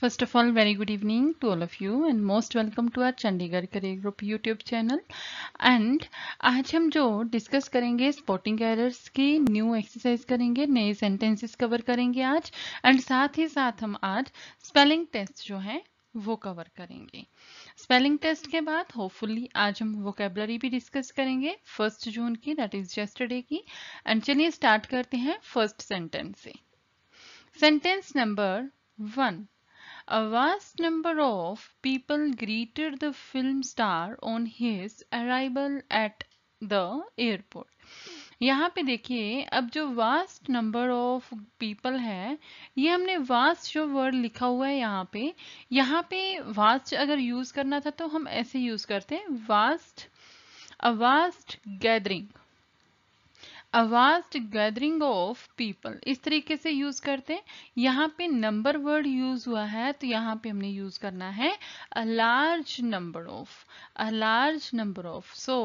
First of all, very good evening to all of you and most welcome to our Chandigarh Career Group YouTube channel and आज हम जो discuss करेंगे spotting errors की new exercise करेंगे नए sentences cover करेंगे आज and साथ ही साथ हम आज स्पेलिंग टेस्ट जो है वो कवर करेंगे स्पेलिंग टेस्ट के बाद होपफुली आज हम वोकेबलरी भी डिस्कस करेंगे फर्स्ट जून की दैट इज जस्टरडे की एंड चलिए स्टार्ट करते हैं फर्स्ट सेंटेंस से sentence number one A vast number of people greeted the film star on his arrival at the airport. यहाँ पे देखिए अब जो वास्ट नंबर ऑफ पीपल है ये हमने वास्ट जो वर्ड लिखा हुआ है यहाँ पे यहाँ पे वास्ट अगर यूज करना था तो हम ऐसे यूज करते हैं vast a vast gathering a vast gathering of people इस तरीके से यूज करते हैं यहाँ पे नंबर वर्ड यूज हुआ है तो यहाँ पे हमने यूज करना है a large number of a large number of so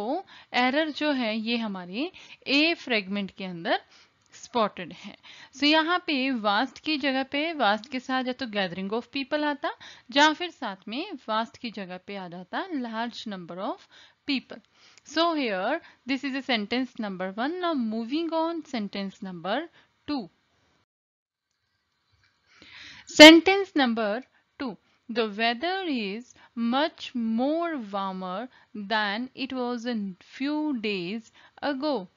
error जो है ये हमारे ए फ्रेगमेंट के अंदर स्पॉटेड है सो so, यहाँ पे वास्ट की जगह पे वास्ट के साथ या तो गैदरिंग ऑफ पीपल आता या फिर साथ में वास्ट की जगह पे आ जाता large number of people So here this is a sentence number 1. Now moving on sentence number 2. Sentence number 2. The weather is much more warmer than it was a few days ago.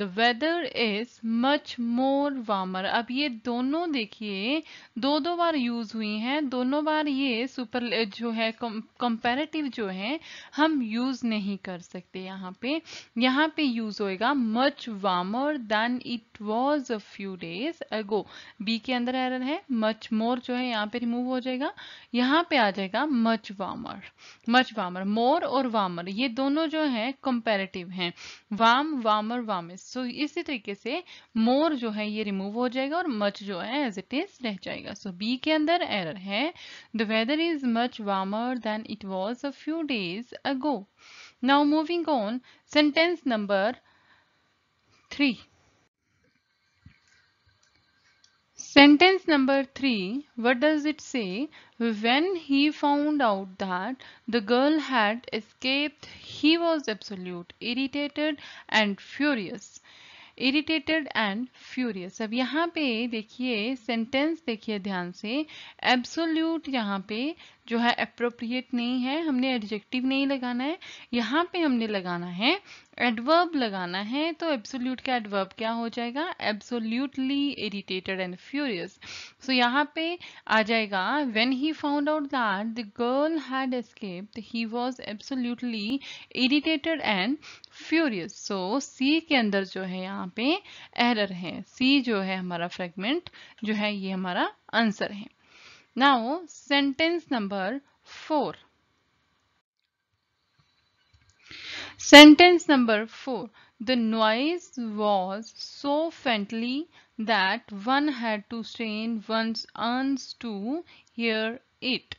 The weather is much more warmer अब ये दोनों देखिए दो दो बार use हुई हैं दोनों बार ये सुपर जो है कंपेरेटिव जो है हम यूज नहीं कर सकते यहाँ पे यहाँ पे यूज होएगा much warmer than it was a few days ago B के अंदर एरर है मच मोर जो है यहाँ पे रिमूव हो जाएगा यहाँ पे आ जाएगा much warmer much warmer more और वार्मर ये दोनों जो है कंपेरेटिव है वाम वार्मर वार्मिस सो इसी तरीके से मोर जो है ये रिमूव हो जाएगा और मच जो है एज इट इज रह जाएगा सो so, बी के अंदर एरर है the weather is much warmer than it was a few days ago now moving on sentence number three Sentence number 3, what does it say? When he found out that the girl had escaped, he was absolute, irritated and furious. Irritated and furious अब यहाँ पे देखिए sentence देखिए ध्यान से absolute यहाँ पे जो है अप्रोप्रिएट नहीं है हमने एडजेक्टिव नहीं लगाना है यहाँ पे हमने लगाना है एडवर्ब लगाना है तो एब्सोल्यूट का एडवर्ब क्या हो जाएगा absolutely irritated and furious so यहाँ पे आ जाएगा when he found out that the girl had escaped he was absolutely irritated and furious so C के अंदर जो है यहाँ पे एरर है सी जो है हमारा फ्रेगमेंट जो है ये हमारा आंसर है now sentence number four sentence number four the noise was so faintly that one had to strain one ear to hear it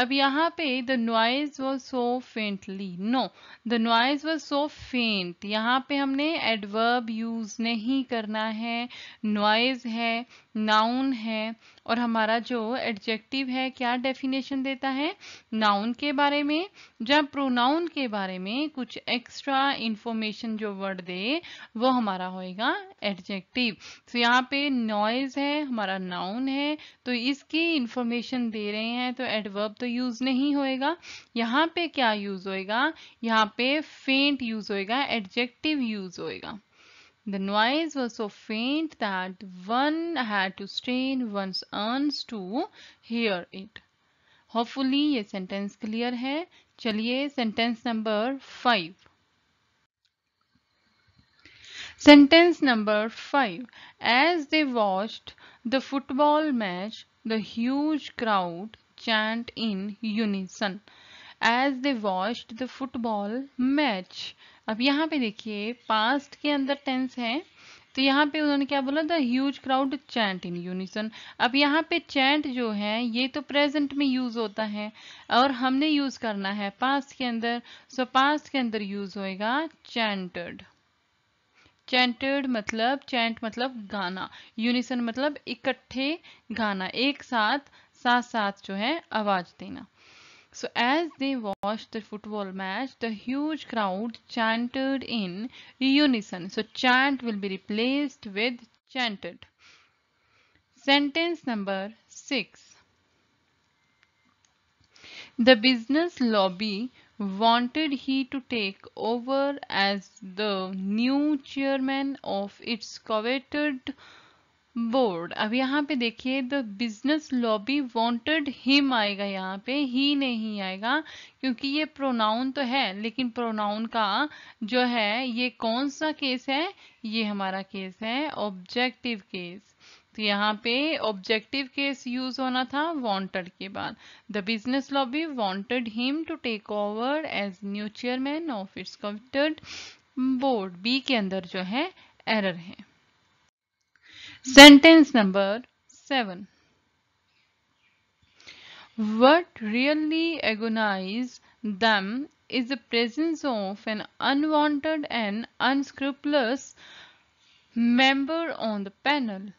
अब यहाँ पे the noise was so faintly no the noise was so faint यहाँ पे हमने adverb use नहीं करना है noise है नाउन है और हमारा जो एडजेक्टिव है क्या डेफिनेशन देता है नाउन के बारे में जब प्रोनाउन के बारे में कुछ एक्स्ट्रा इंफॉर्मेशन जो वर्ड दे वो हमारा होएगा एडजेक्टिव तो यहाँ पे नॉइज है हमारा नाउन है तो इसकी इंफॉर्मेशन दे रहे हैं तो एडवर्ब तो यूज नहीं होएगा यहाँ पे क्या यूज होएगा यहाँ पे फेंट यूज होएगा एडजेक्टिव यूज होएगा The noise was so faint that one had to strain one's ears to hear it. Hopefully, ye sentence clear hai. Chaliye sentence number 5. Sentence number 5. As they watched the football match, the huge crowd chanted in unison. As they watched the football match, अब यहाँ पे देखिए past के अंदर tense है तो यहाँ पे उन्होंने क्या बोला the huge crowd chant in unison अब यहाँ पे चैंट जो है ये तो प्रेजेंट में यूज होता है और हमने यूज करना है पास्ट के अंदर सो पास्ट के अंदर यूज होएगा चैंटेड चैंटेड मतलब चैंट मतलब गाना यूनिसन मतलब इकट्ठे गाना एक साथ साथ साथ जो है आवाज देना So as they watched the football match, the huge crowd chanted in unison. So chant will be replaced with chanted. Sentence number 6. The business lobby wanted he to take over as the new chairman of its coveted board अब यहाँ पे देखिए the business lobby wanted him आएगा यहाँ पे ही नहीं आएगा क्योंकि ये प्रोनाउन तो है लेकिन प्रोनाउन का जो है ये कौन सा केस है ये हमारा केस है ऑब्जेक्टिव केस तो यहाँ पे ऑब्जेक्टिव केस यूज होना था वॉन्टेड के बाद the business lobby wanted him to take over as new chairman of its board B के अंदर जो है एरर है sentence number seven what really agonize them is the presence of an unwanted and unscrupulous member on the panel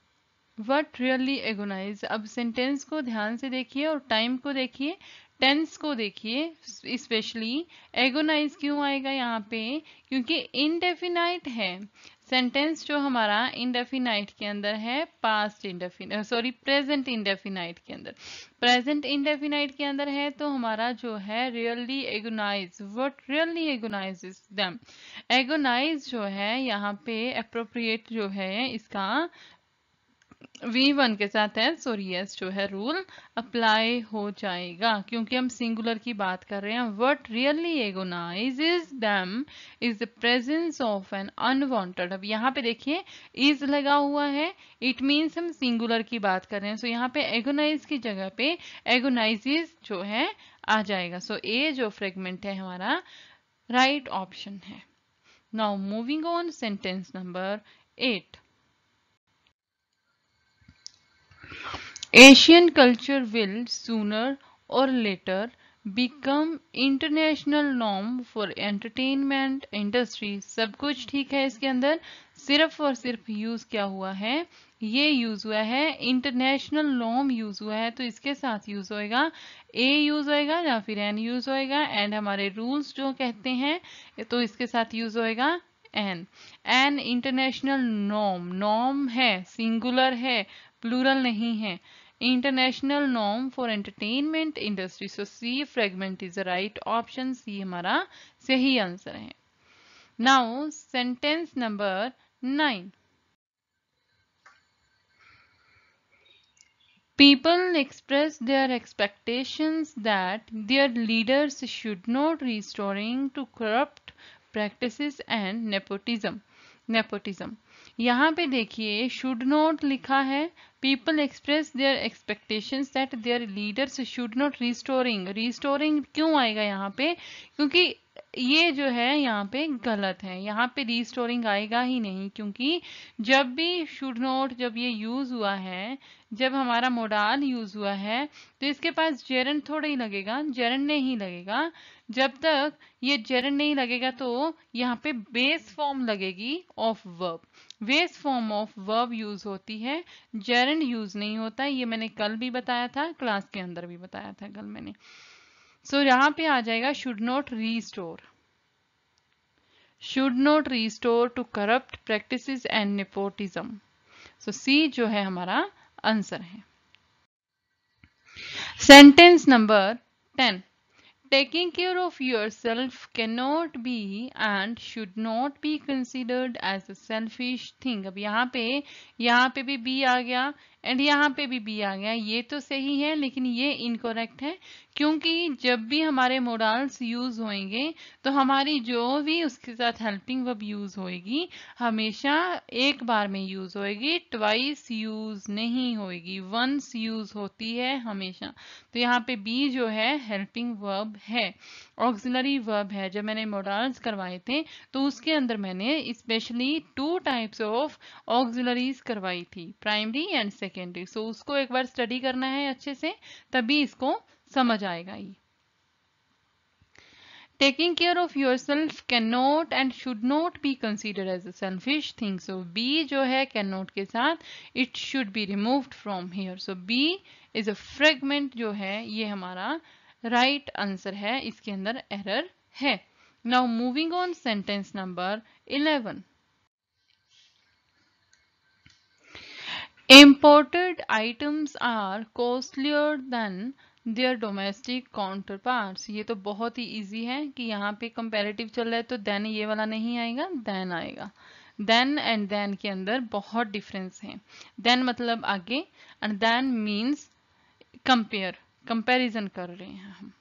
what really agonize अब sentence को ध्यान से देखिए और टाइम को देखिए टेंस को देखिए स्पेशली एगोनाइज क्यों आएगा यहाँ पे क्योंकि इनडेफिनाइट है सेंटेंस जो हमारा इंडेफिनाइट के अंदर है past indefinite sorry present indefinite के अंदर प्रेजेंट इंडेफिनाइट के अंदर है तो हमारा जो है really agonize what really agonize them agonize जो है यहाँ पे अप्रोप्रिएट जो है इसका वी वन के साथ है सो यस जो है रूल अप्लाई हो जाएगा क्योंकि हम सिंगुलर की बात कर रहे हैं what really agonize is them is the presence of an unwanted अब यहाँ पे देखिए इज लगा हुआ है इट मीन्स हम सिंगुलर की बात कर रहे हैं सो so, यहाँ पे एगोनाइज की जगह पे एगोनाइज जो है आ जाएगा सो so, ए जो फ्रेगमेंट है हमारा राइट right ऑप्शन है now moving on sentence number eight Asian culture will sooner or later become international norm for entertainment industry सब कुछ ठीक है इसके अंदर सिर्फ और सिर्फ यूज क्या हुआ है ये यूज हुआ है इंटरनेशनल नॉम यूज हुआ है तो इसके साथ यूज होएगा ए यूज होएगा या फिर एन यूज होएगा एंड हमारे रूल्स जो कहते हैं तो इसके साथ यूज होएगा एन एन इंटरनेशनल नॉम नॉम है सिंगुलर है प्लूरल नहीं है international norm for entertainment industry so C fragment is the right option C हमारा सही आंसर है now sentence number nine People express their expectations that their leaders should not restoring to corrupt practices and nepotism. Nepotism. यहाँ पे देखिए should not लिखा है people express their expectations that their leaders should not restoring restoring क्यों आएगा यहाँ पे क्योंकि ये जो है यहाँ पे गलत है यहाँ पे रीस्टोरिंग आएगा ही नहीं क्योंकि जब भी शुड नोट जब ये यूज़ हुआ है जब हमारा मोडाल यूज़ हुआ है तो इसके पास जेरन थोड़ा ही लगेगा जेरन नहीं लगेगा जब तक ये जेरन नहीं लगेगा तो यहाँ पे बेस फॉर्म लगेगी of verb base form of verb use होती है जेरन यूज़ नहीं होता ये मैंने कल भी बताया था क्लास के अंदर भी बताया था कल मैंने सो so, यहां पे आ जाएगा should not restore should not restore to corrupt practice and nepotism so C जो है हमारा आंसर है sentence number ten taking care of yourself can not be and should not be considered as a selfish thing अब यहाँ पे यहाँ पे भी बी आ गया एंड यहाँ पे भी बी आ गया ये तो सही है लेकिन ये इनकोरेक्ट है क्योंकि जब भी हमारे मोडाल्स यूज़ होंगे तो हमारी जो भी उसके साथ हेल्पिंग वर्ब यूज़ होएगी हमेशा एक बार में यूज़ होएगी ट्वाइस यूज़ नहीं होएगी वंस यूज़ होती है हमेशा तो यहाँ पे बी जो है हेल्पिंग वर्ब है ऑक्सिलरी वर्ब है जब मैंने मोडल्स करवाए थे तो उसके अंदर मैंने specially two types of auxiliaries करवाई थी प्राइमरी एंड सेकेंडरी सो उसको एक बार स्टडी करना है अच्छे से तभी इसको समझ आएगा ये taking care of yourself cannot and should not be considered as a selfish thing so b जो है cannot के साथ it should be removed from here so b is a fragment जो है ये हमारा राइट आंसर है इसके अंदर एरर है now moving on sentence number eleven imported items are costlier than their domestic counterpart ये तो बहुत ही ईजी है कि यहाँ पे कंपेरेटिव चल रहा है तो देन ये वाला नहीं आएगा देन आएगा देन एंड देन के अंदर बहुत डिफरेंस है देन मतलब आगे and then means compare comparison कर रहे हैं हम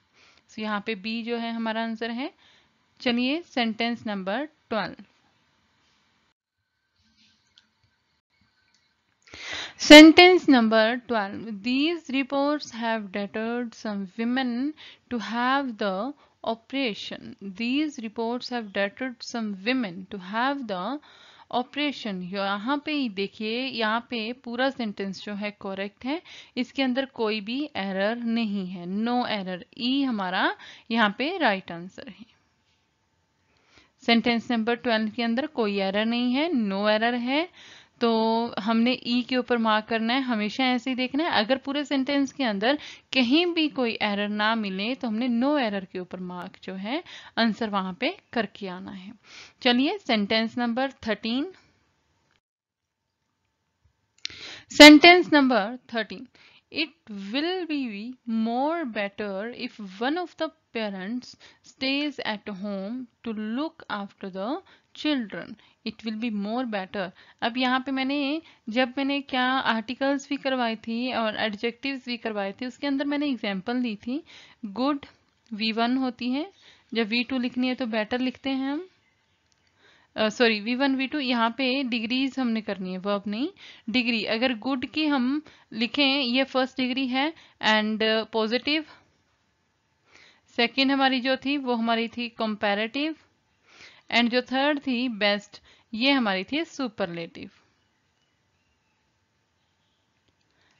सो यहाँ पे बी जो है हमारा आंसर है चलिए sentence number twelve sentence number twelve these report have deterred some women to have the operation these reports have deterred some women to have the operation यहाँ पे ही देखिए यहाँ पे पूरा सेंटेंस जो है करेक्ट है इसके अंदर कोई भी एरर नहीं है नो एरर ई हमारा यहाँ पे राइट right आंसर है सेंटेंस नंबर ट्वेल्व के अंदर कोई एरर नहीं है नो no एरर है तो हमने ई e के ऊपर मार्क करना है हमेशा ऐसे ही देखना है अगर पूरे सेंटेंस के अंदर कहीं भी कोई एरर ना मिले तो हमने नो एरर के ऊपर मार्क जो है आंसर वहां पे करके आना है चलिए sentence number thirteen sentence number thirteen it will be more better if one of the parents stays at home to look after the children it will be more better अब यहाँ पे मैंने जब मैंने क्या आर्टिकल्स भी करवाई थी और एडजेक्टिव्स भी करवाए थे उसके अंदर मैंने एग्जाम्पल दी थी गुड वी वन होती है जब वी टू लिखनी है तो बेटर लिखते हैं हम sorry we one we two यहाँ पे डिग्रीज हमने करनी है वर्ब नहीं डिग्री अगर गुड की हम लिखें ये फर्स्ट डिग्री है एंड पॉजिटिव सेकेंड हमारी जो थी वो हमारी थी कंपेरेटिव एंड जो थर्ड थी बेस्ट ये हमारी थी सुपरलेटिव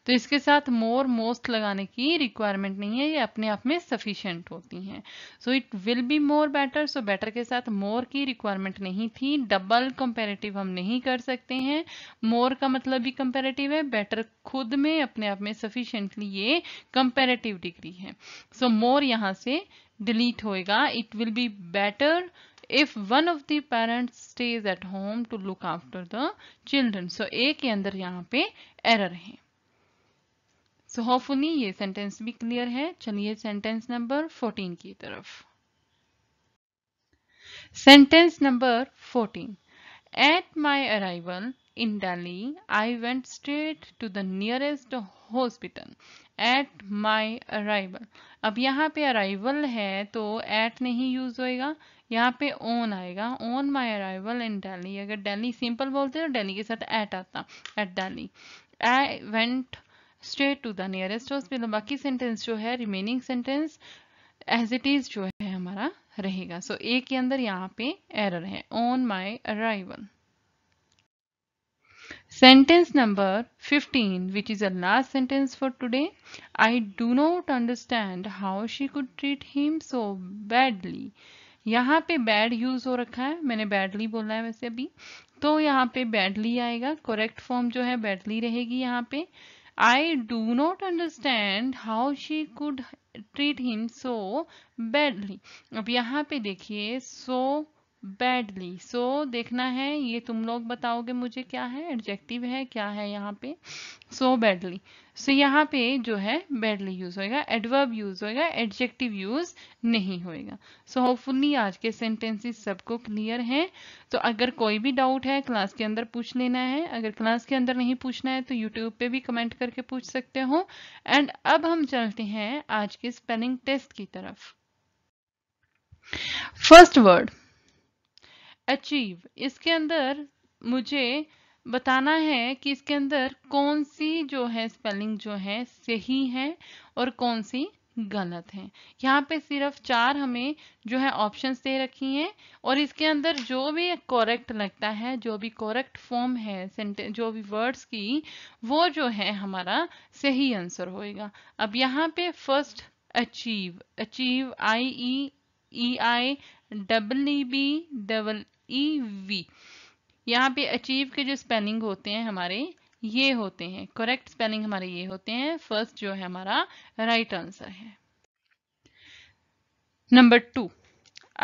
तो इसके साथ मोर मोस्ट लगाने की रिक्वायरमेंट नहीं है ये अपने आप में सफिशियंट होती हैं so it will be more better so better के साथ मोर की रिक्वायरमेंट नहीं थी डबल कंपेरेटिव हम नहीं कर सकते हैं मोर का मतलब भी कंपेरेटिव है बेटर खुद में अपने आप में सफिशियंटली ये कंपेरेटिव डिग्री है सो मोर यहां से डिलीट होएगा it will be better if one of the parents stays at home to look after the children so A के अंदर यहाँ पे एरर है सो so, होपफुली ये सेंटेंस भी क्लियर है चलिए सेंटेंस नंबर 14 की तरफ sentence number 14 at my arrival in Delhi, I went straight to the nearest hospital at my arrival. अब यहाँ पे arrival है तो at नहीं use होएगा यहाँ पे ओन आएगा on my arrival in Delhi अगर डेली सिंपल बोलते हैं तो डेली के साथ एट आता at Delhi I went straight to the nearest hospital बाकी सेंटेंस जो है remaining sentence as it is जो है हमारा रहेगा सो so, ए के अंदर यहाँ पे एरर है on my arrival sentence number 15 which is a last sentence for today I do not understand how she could treat him so badly यहाँ पे बैड यूज हो रखा है मैंने बैडली बोला है वैसे अभी तो यहाँ पे बैडली आएगा करेक्ट फॉर्म जो है बैडली रहेगी यहाँ पे I do not understand how she could treat him so badly अब यहाँ पे देखिए so so, badly so so, देखना है ये तुम लोग बताओगे मुझे क्या है एडजेक्टिव है क्या है यहाँ पे सो बैडली सो यहाँ पे जो है बैडली यूज़ होएगा एडवर्ब यूज़ होएगा एडजेक्टिव यूज़ नहीं होएगा सो so, hopefully आज के सेंटेंसेस सबको क्लियर हैं तो अगर कोई भी डाउट है क्लास के अंदर पूछ लेना है अगर क्लास के अंदर नहीं पूछना है तो यूट्यूब पे भी कमेंट करके पूछ सकते हो एंड अब हम चलते हैं आज के स्पेलिंग टेस्ट की तरफ फर्स्ट वर्ड अचीव इसके अंदर मुझे बताना है कि इसके अंदर कौन सी जो है स्पेलिंग जो है सही है और कौन सी गलत है यहाँ पे सिर्फ चार हमें जो है ऑप्शंस दे रखी हैं और इसके अंदर जो भी करेक्ट लगता है जो भी करेक्ट फॉर्म है जो भी वर्ड्स की वो जो है हमारा सही आंसर होएगा अब यहाँ पे first achieve achieve I E E I double E B double E e V यहाँ पे अचीव के जो स्पेलिंग होते हैं हमारे ये होते हैं करेक्ट स्पेलिंग हमारे ये होते हैं फर्स्ट जो है हमारा राइट right आंसर है नंबर टू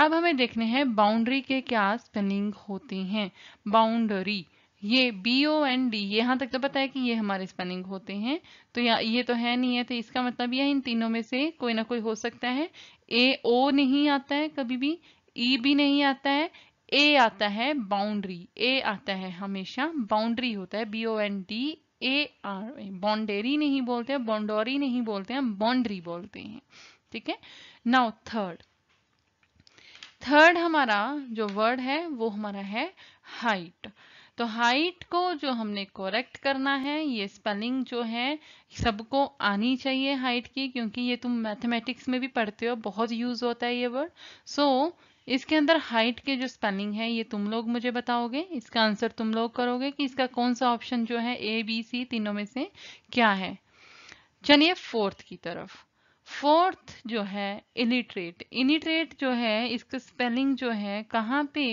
अब हमें देखने हैं बाउंड्री के क्या स्पेलिंग होते हैं बाउंड्री ये बी ओ एन डी यहां तक तो पता है कि ये हमारे स्पेलिंग होते हैं तो यहाँ ये तो है नहीं है तो इसका मतलब यह इन तीनों में से कोई ना कोई हो सकता है ए ओ नहीं आता है कभी भी ई e भी नहीं आता है ए आता है बाउंड्री ए आता है हमेशा बाउंड्री होता है B O N D A R boundary नहीं बोलते हैं बॉन्डोरी नहीं बोलते हैं बाउंड्री बोलते हैं ठीक है नाउ थर्ड थर्ड हमारा जो वर्ड है वो हमारा है हाइट तो हाइट को जो हमने करेक्ट करना है ये स्पेलिंग जो है सबको आनी चाहिए हाइट की क्योंकि ये तुम मैथमेटिक्स में भी पढ़ते हो बहुत यूज होता है ये वर्ड सो so, इसके अंदर हाइट के जो स्पेलिंग है ये तुम लोग मुझे बताओगे इसका आंसर तुम लोग करोगे कि इसका कौन सा ऑप्शन जो है ए बी सी तीनों में से क्या है चलिए फोर्थ की तरफ फोर्थ जो है इनिट्रेट इनिट्रेट जो है इसका स्पेलिंग जो है कहाँ पे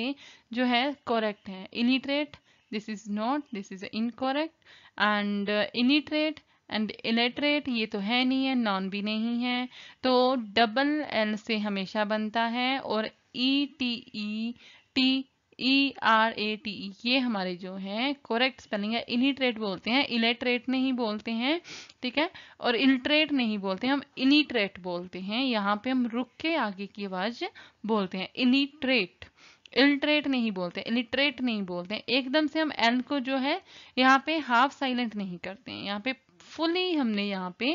जो है करेक्ट है इनिट्रेट this is not this is incorrect and इनिट्रेट एंड इलेटरेट ये तो है नहीं है नॉन भी नहीं है तो डबल एल से हमेशा बनता है और E T E T E R A T E ये हमारे जो हैं करेक्ट स्पेलिंग है इलिटरेट बोलते हैं इलेटरेट नहीं बोलते हैं ठीक है और इलिटरेट नहीं बोलते हम इनिट्रेट बोलते हैं यहाँ पे हम रुक के आगे की आवाज़ बोलते हैं इलिटरेट इलिटरेट नहीं बोलते इलिटरेट नहीं बोलते एकदम से हम एल को जो है यहाँ पे हाफ साइलेंट नहीं करते हैं यहाँ पे फुली हमने यहाँ पे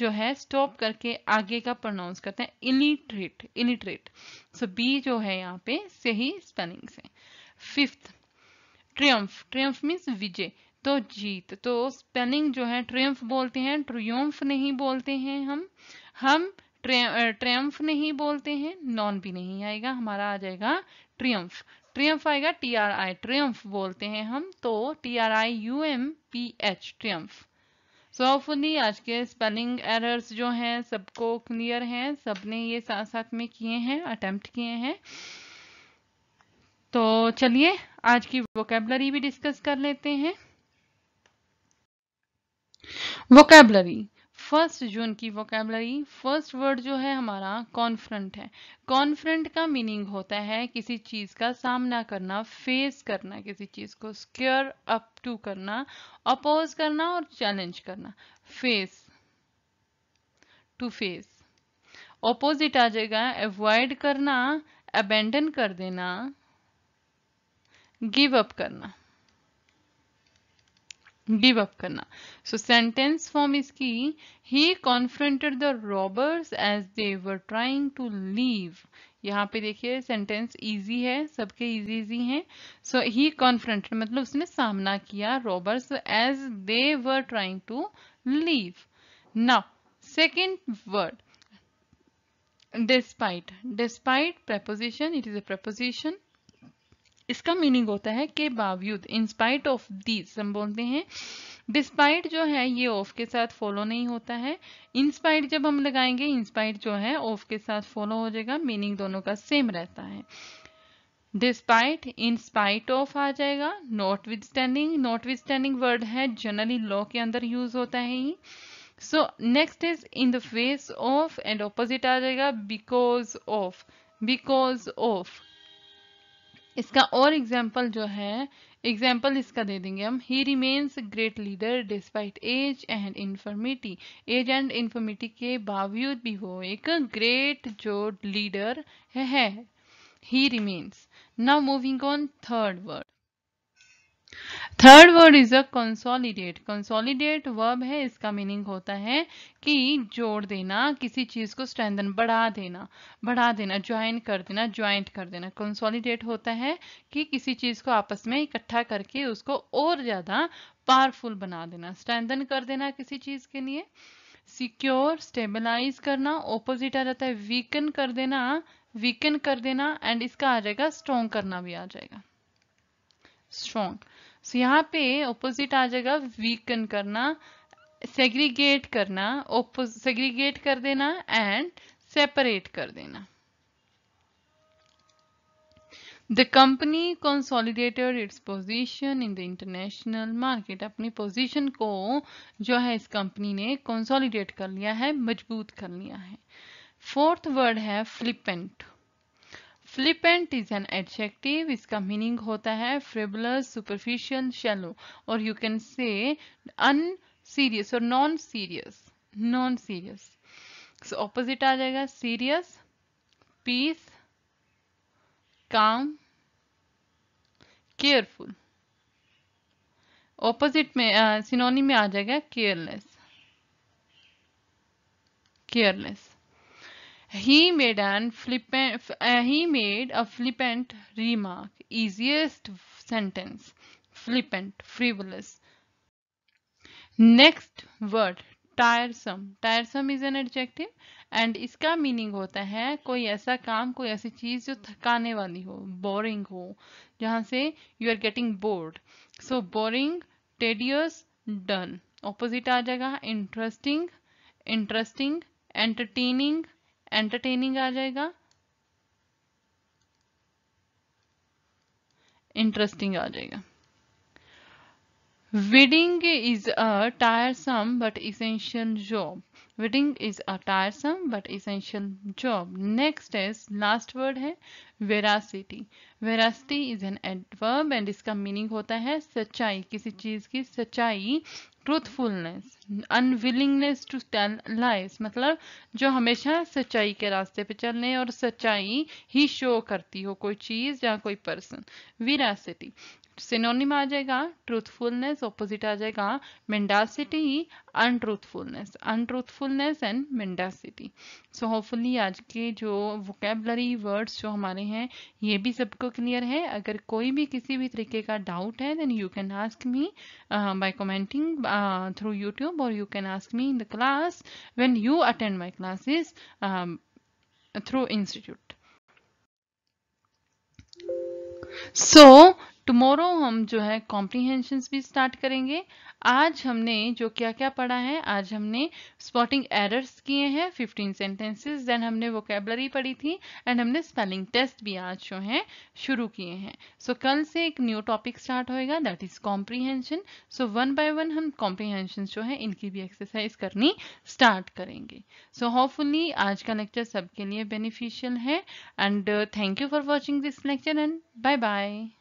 जो है स्टॉप करके आगे का प्रोनाउंस करते हैं इलिटरेट इलिटरेट सो बी जो है यहाँ पे सही स्पेलिंग से फिफ्थ ट्रियम्फ ट्रियम्फ मीन्स विजय तो जीत तो स्पेलिंग जो है ट्रियम्फ बोलते हैं ट्रियम्फ नहीं बोलते हैं हम हम ट्रियम्फ नहीं बोलते हैं नॉन भी नहीं आएगा हमारा आ जाएगा ट्रियम्फ ट्रियम्फ आएगा टी आर आई ट्रियम्फ बोलते हैं हम तो T R I U M P H triumph so hopefully आज के स्पेलिंग एरर्स जो हैं सबको क्लियर हैं सबने ये साथ साथ में किए हैं अटेम्प्ट किए हैं तो चलिए आज की वोकेबलरी भी डिस्कस कर लेते हैं वोकेबलरी फर्स्ट जून की वोकेबलरी फर्स्ट वर्ड जो है हमारा कॉन्फ्रंट है कॉन्फ्रंट का मीनिंग होता है किसी चीज़ का सामना करना फेस करना किसी चीज़ को स्क्योर अप टू करना अपोज करना और चैलेंज करना फेस टू फेस ऑपोजिट आ जाएगा अवॉइड करना अबेंडन कर देना गिव अप करना गिव अप करना सो सेंटेंस फॉर्म इसकी he confronted the robbers as they were trying to leave यहाँ पे देखिए सेंटेंस इजी है सबके इजी इजी हैं सो ही कॉन्फ्रेंटेड मतलब उसने सामना किया robbers as they were trying to leave now second word despite despite preposition it is a preposition इसका मीनिंग होता है के बावजूद इंस्पाइट ऑफ दीज हम बोलते हैं डिस्पाइट जो है ये ऑफ के साथ फॉलो नहीं होता है इंस्पाइट जब हम लगाएंगे इंस्पाइट जो है ऑफ के साथ फॉलो हो जाएगा मीनिंग दोनों का सेम रहता है डिस्पाइट इंस्पाइट ऑफ आ जाएगा notwithstanding notwithstanding word है जनरली लॉ के अंदर यूज होता है ही so next is in the face of and opposite आ जाएगा बिकॉज ऑफ बिकॉज ऑफ इसका और एग्जाम्पल जो है एग्जाम्पल इसका दे देंगे हम he remains great leader despite age and infirmity age and infirmity के बावजूद भी वो एक ग्रेट जो लीडर है he remains now moving on third word third word is a consolidate consolidate verb है इसका मीनिंग होता है कि जोड़ देना किसी चीज को स्ट्रेंथन बढ़ा देना बढ़ा देना ज्वाइन कर देना ज्वाइंट कर देना कंसोलिडेट होता है कि किसी चीज को आपस में इकट्ठा करके उसको और ज्यादा पावरफुल बना देना स्ट्रेंथन कर देना किसी चीज के लिए सिक्योर स्टेबलाइज करना ऑपोजिट आ जाता है वीकन कर देना वीकन कर देना एंड इसका आ जाएगा स्ट्रोंग करना भी आ जाएगा स्ट्रोंग सो so, यहाँ पे ऑपोजिट आ जाएगा वीकन करना सेग्रीगेट करना सेग्रीगेट कर देना एंड सेपरेट कर देना the company consolidated its position in the international market अपनी पोजीशन को जो है इस कंपनी ने कंसोलिडेट कर लिया है मजबूत कर लिया है फोर्थ वर्ड है flippant flippant is an adjective इसका मीनिंग होता है frivolous superficial shallow or you can say unserious or non serious non serious so opposite आ जाएगा serious peace calm careful opposite में सिनोनी uh, में आ जाएगा careless careless He made an flippant, uh, he made a flippant remark. Easiest sentence. Flippant, frivolous. Next word, tiresome tiresome is an adjective and इसका meaning होता है कोई ऐसा काम कोई ऐसी चीज जो थकाने वाली हो बोरिंग हो जहाँ से you are getting bored so boring tedious dull opposite आ जाएगा इंटरेस्टिंग इंटरेस्टिंग एंटरटेनिंग एंटरटेनिंग आ जाएगा इंटरेस्टिंग आ जाएगा Wedding is a tiresome but essential job. Wedding is a tiresome but essential job. Next is last word है veracity. Veracity is an adverb and इसका meaning होता है सच्चाई किसी चीज की सच्चाई truthfulness unwillingness to tell lies मतलब जो हमेशा सच्चाई के रास्ते पे चलने और सच्चाई ही शो करती हो कोई चीज या कोई पर्सन विरासिटी सिनोनिम आ जाएगा ट्रूथफुलनेस ऑपोजिट आ जाएगा मेंडासिटी अनट्रूथफुलनेस अनट्रूथफुलनेस एंड मेंडासिटी सो होपफुली आज के जो वोकेबलरी वर्ड्स जो हमारे हैं ये भी सबको क्लियर है अगर कोई भी किसी भी तरीके का डाउट है then you can ask me by commenting through YouTube और you can ask me in the class when you attend my classes through institute so tomorrow हम जो है कॉम्प्रीहेंशन भी स्टार्ट करेंगे आज हमने जो क्या क्या पढ़ा है आज हमने स्पॉटिंग एरर्स किए हैं 15 सेंटेंसेस देन हमने वोकेबलरी पढ़ी थी एंड हमने स्पेलिंग टेस्ट भी आज जो है शुरू किए हैं सो so, कल से एक न्यू टॉपिक स्टार्ट होएगा that is comprehension so one by one हम कॉम्प्रीहेंशन जो है इनकी भी एक्सरसाइज करनी स्टार्ट करेंगे सो so, होपफुली आज का लेक्चर सबके लिए बेनिफिशियल है and thank you for watching this lecture and bye bye